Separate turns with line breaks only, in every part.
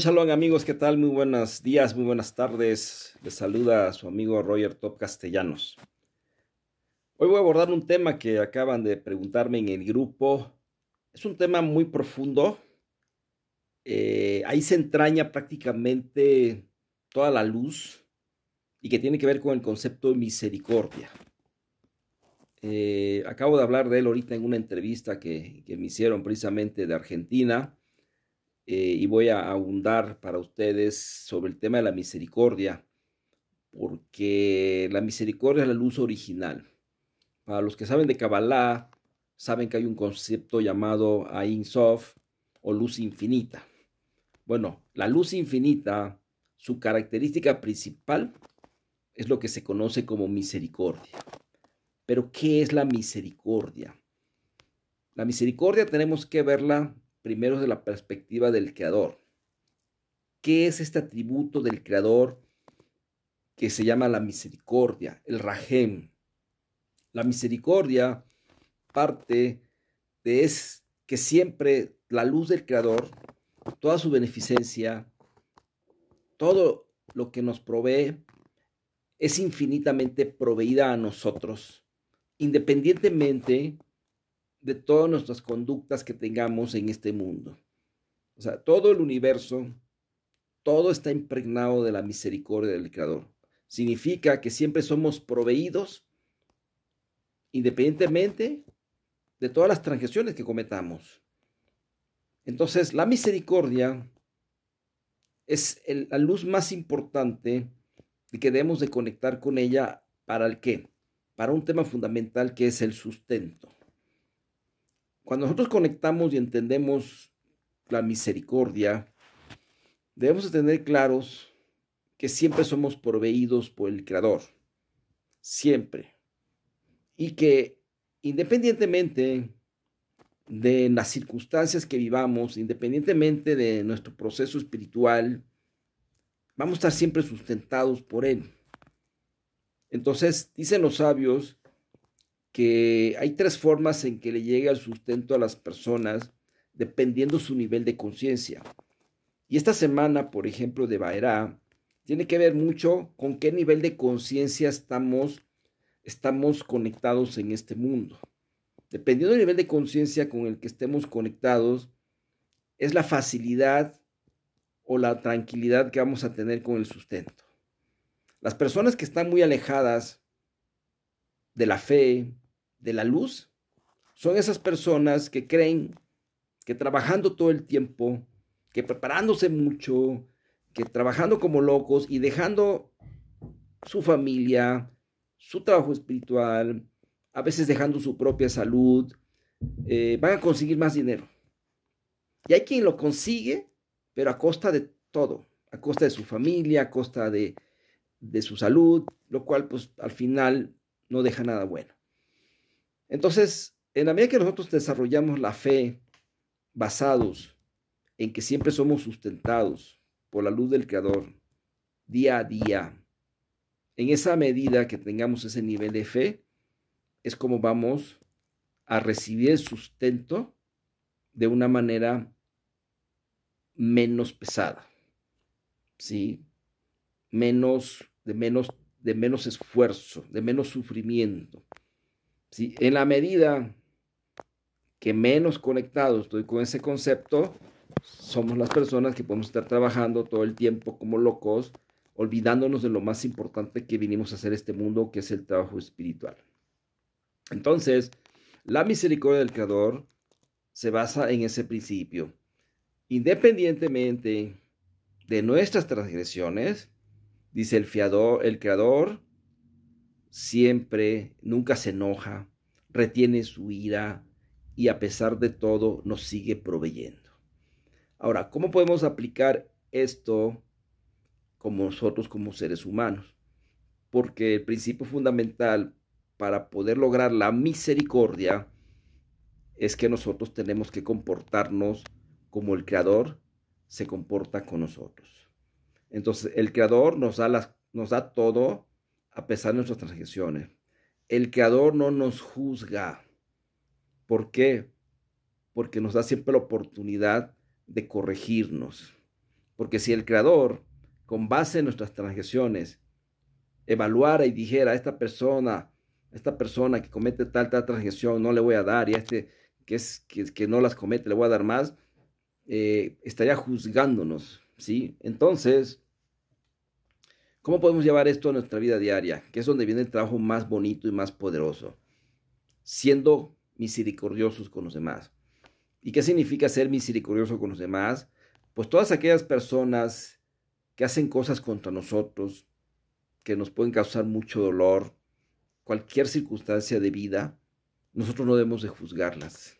Shalom, amigos, ¿qué tal? Muy buenos días, muy buenas tardes. Les saluda su amigo Roger Top Castellanos. Hoy voy a abordar un tema que acaban de preguntarme en el grupo. Es un tema muy profundo. Eh, ahí se entraña prácticamente toda la luz y que tiene que ver con el concepto de misericordia. Eh, acabo de hablar de él ahorita en una entrevista que, que me hicieron precisamente de Argentina eh, y voy a abundar para ustedes sobre el tema de la misericordia, porque la misericordia es la luz original. Para los que saben de Kabbalah, saben que hay un concepto llamado Ain Sof o luz infinita. Bueno, la luz infinita, su característica principal es lo que se conoce como misericordia. Pero ¿qué es la misericordia? La misericordia tenemos que verla primero de la perspectiva del creador. ¿Qué es este atributo del creador que se llama la misericordia, el rajem? La misericordia parte de es que siempre la luz del creador, toda su beneficencia, todo lo que nos provee es infinitamente proveída a nosotros, independientemente de todas nuestras conductas que tengamos en este mundo. O sea, todo el universo, todo está impregnado de la misericordia del Creador. Significa que siempre somos proveídos independientemente de todas las transgresiones que cometamos. Entonces, la misericordia es la luz más importante y que debemos de conectar con ella para el qué? Para un tema fundamental que es el sustento. Cuando nosotros conectamos y entendemos la misericordia, debemos tener claros que siempre somos proveídos por el Creador, siempre. Y que independientemente de las circunstancias que vivamos, independientemente de nuestro proceso espiritual, vamos a estar siempre sustentados por Él. Entonces, dicen los sabios que hay tres formas en que le llega el sustento a las personas dependiendo su nivel de conciencia. Y esta semana, por ejemplo, de Baerá, tiene que ver mucho con qué nivel de conciencia estamos, estamos conectados en este mundo. Dependiendo del nivel de conciencia con el que estemos conectados, es la facilidad o la tranquilidad que vamos a tener con el sustento. Las personas que están muy alejadas de la fe, de la luz son esas personas que creen que trabajando todo el tiempo, que preparándose mucho, que trabajando como locos y dejando su familia, su trabajo espiritual, a veces dejando su propia salud, eh, van a conseguir más dinero. Y hay quien lo consigue, pero a costa de todo, a costa de su familia, a costa de, de su salud, lo cual pues al final no deja nada bueno. Entonces, en la medida que nosotros desarrollamos la fe basados en que siempre somos sustentados por la luz del Creador día a día, en esa medida que tengamos ese nivel de fe, es como vamos a recibir el sustento de una manera menos pesada, ¿sí? Menos, de menos, de menos esfuerzo, de menos sufrimiento. En la medida que menos conectado estoy con ese concepto, somos las personas que podemos estar trabajando todo el tiempo como locos, olvidándonos de lo más importante que vinimos a hacer este mundo, que es el trabajo espiritual. Entonces, la misericordia del Creador se basa en ese principio. Independientemente de nuestras transgresiones, dice el fiador, el Creador, siempre, nunca se enoja, retiene su ira y a pesar de todo nos sigue proveyendo. Ahora, ¿cómo podemos aplicar esto como nosotros como seres humanos? Porque el principio fundamental para poder lograr la misericordia es que nosotros tenemos que comportarnos como el Creador se comporta con nosotros. Entonces, el Creador nos da, nos da todo, a pesar de nuestras transgresiones. El Creador no nos juzga. ¿Por qué? Porque nos da siempre la oportunidad de corregirnos. Porque si el Creador, con base en nuestras transgresiones, evaluara y dijera a esta persona, a esta persona que comete tal, tal transgresión, no le voy a dar, y a este que, es, que, no las comete, le voy a dar más, eh, estaría juzgándonos, ¿sí? Entonces, ¿Cómo podemos llevar esto a nuestra vida diaria? Que es donde viene el trabajo más bonito y más poderoso. Siendo misericordiosos con los demás. ¿Y qué significa ser misericordioso con los demás? Pues todas aquellas personas que hacen cosas contra nosotros, que nos pueden causar mucho dolor, cualquier circunstancia de vida, nosotros no debemos de juzgarlas.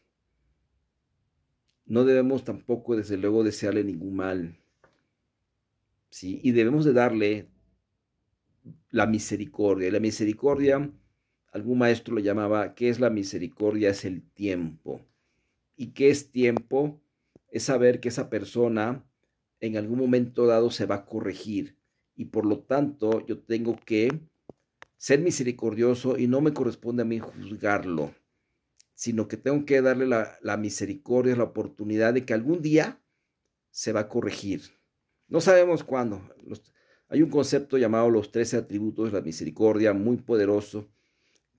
No debemos tampoco, desde luego, desearle ningún mal. ¿sí? Y debemos de darle la misericordia. La misericordia, algún maestro lo llamaba, ¿qué es la misericordia? Es el tiempo. ¿Y qué es tiempo? Es saber que esa persona en algún momento dado se va a corregir y por lo tanto yo tengo que ser misericordioso y no me corresponde a mí juzgarlo, sino que tengo que darle la, la misericordia, la oportunidad de que algún día se va a corregir. No sabemos cuándo. Los, hay un concepto llamado los 13 atributos de la misericordia muy poderoso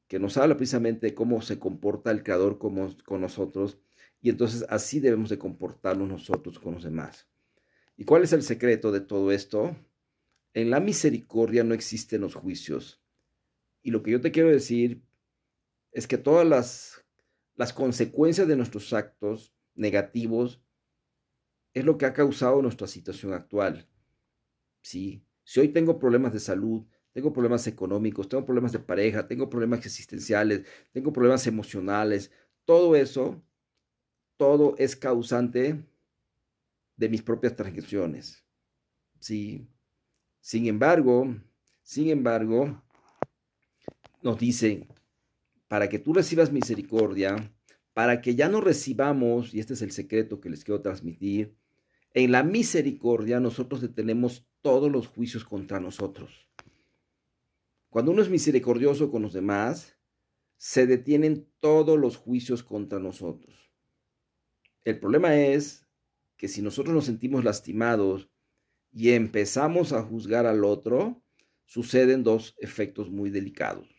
que nos habla precisamente de cómo se comporta el Creador con, con nosotros y entonces así debemos de comportarnos nosotros con los demás. ¿Y cuál es el secreto de todo esto? En la misericordia no existen los juicios. Y lo que yo te quiero decir es que todas las, las consecuencias de nuestros actos negativos es lo que ha causado nuestra situación actual. Sí, si hoy tengo problemas de salud, tengo problemas económicos, tengo problemas de pareja, tengo problemas existenciales, tengo problemas emocionales, todo eso, todo es causante de mis propias transgresiones. Sí. Sin embargo, sin embargo, nos dice, para que tú recibas misericordia, para que ya no recibamos, y este es el secreto que les quiero transmitir, en la misericordia nosotros detenemos todos los juicios contra nosotros. Cuando uno es misericordioso con los demás, se detienen todos los juicios contra nosotros. El problema es que si nosotros nos sentimos lastimados y empezamos a juzgar al otro, suceden dos efectos muy delicados.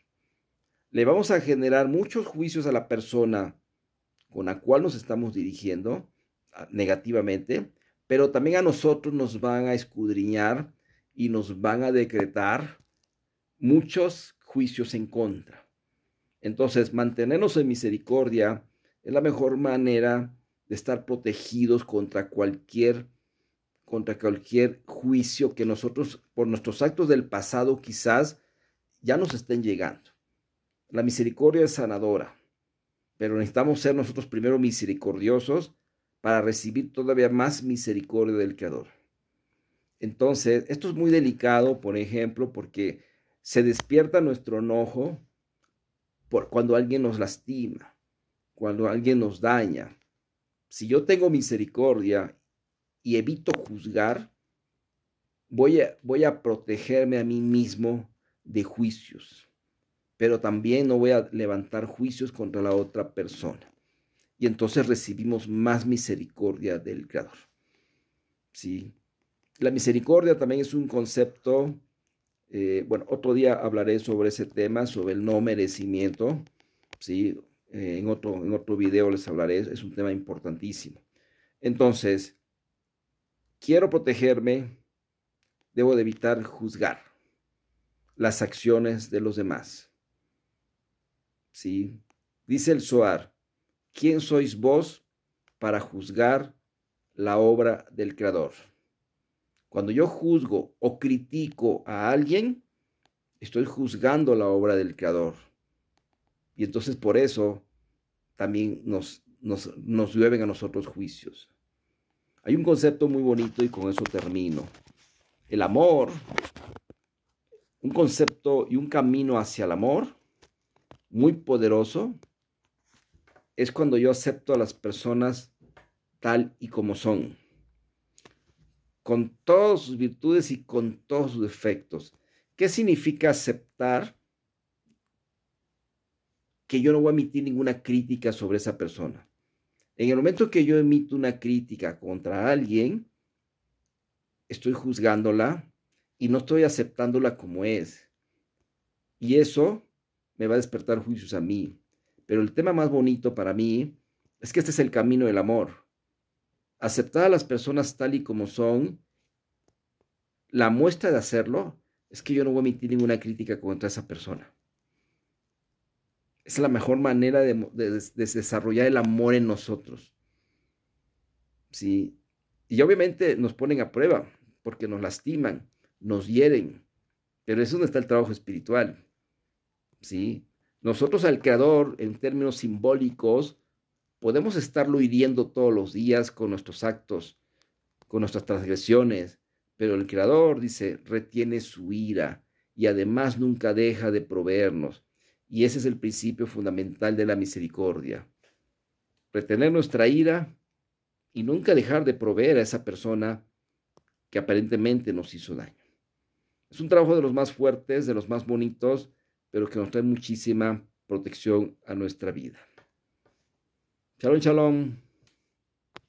Le vamos a generar muchos juicios a la persona con la cual nos estamos dirigiendo negativamente pero también a nosotros nos van a escudriñar y nos van a decretar muchos juicios en contra. Entonces, mantenernos en misericordia es la mejor manera de estar protegidos contra cualquier contra cualquier juicio que nosotros por nuestros actos del pasado quizás ya nos estén llegando. La misericordia es sanadora, pero necesitamos ser nosotros primero misericordiosos para recibir todavía más misericordia del Creador. Entonces, esto es muy delicado, por ejemplo, porque se despierta nuestro enojo por cuando alguien nos lastima, cuando alguien nos daña. Si yo tengo misericordia y evito juzgar, voy a, voy a protegerme a mí mismo de juicios, pero también no voy a levantar juicios contra la otra persona y entonces recibimos más misericordia del Creador. ¿Sí? La misericordia también es un concepto, eh, bueno, otro día hablaré sobre ese tema, sobre el no merecimiento, ¿sí? Eh, en, otro, en otro video les hablaré, es un tema importantísimo. Entonces, quiero protegerme, debo de evitar juzgar las acciones de los demás. ¿Sí? Dice el Soar ¿quién sois vos para juzgar la obra del Creador? Cuando yo juzgo o critico a alguien, estoy juzgando la obra del Creador. Y entonces por eso también nos, nos, llueven a nosotros juicios. Hay un concepto muy bonito y con eso termino. El amor, un concepto y un camino hacia el amor muy poderoso es cuando yo acepto a las personas tal y como son, con todas sus virtudes y con todos sus defectos. ¿Qué significa aceptar que yo no voy a emitir ninguna crítica sobre esa persona? En el momento que yo emito una crítica contra alguien, estoy juzgándola y no estoy aceptándola como es. Y eso me va a despertar juicios a mí. Pero el tema más bonito para mí es que este es el camino del amor. Aceptar a las personas tal y como son, la muestra de hacerlo es que yo no voy a emitir ninguna crítica contra esa persona. es la mejor manera de, desarrollar el amor en nosotros. Sí. Y obviamente nos ponen a prueba porque nos lastiman, nos hieren, pero eso no está el trabajo espiritual. Sí. Nosotros al Creador, en términos simbólicos, podemos estarlo hiriendo todos los días con nuestros actos, con nuestras transgresiones, pero el Creador, dice, retiene su ira y además nunca deja de proveernos. Y ese es el principio fundamental de la misericordia. Retener nuestra ira y nunca dejar de proveer a esa persona que aparentemente nos hizo daño. Es un trabajo de los más fuertes, de los más bonitos, pero que nos trae muchísima protección a nuestra vida. Shalom, shalom.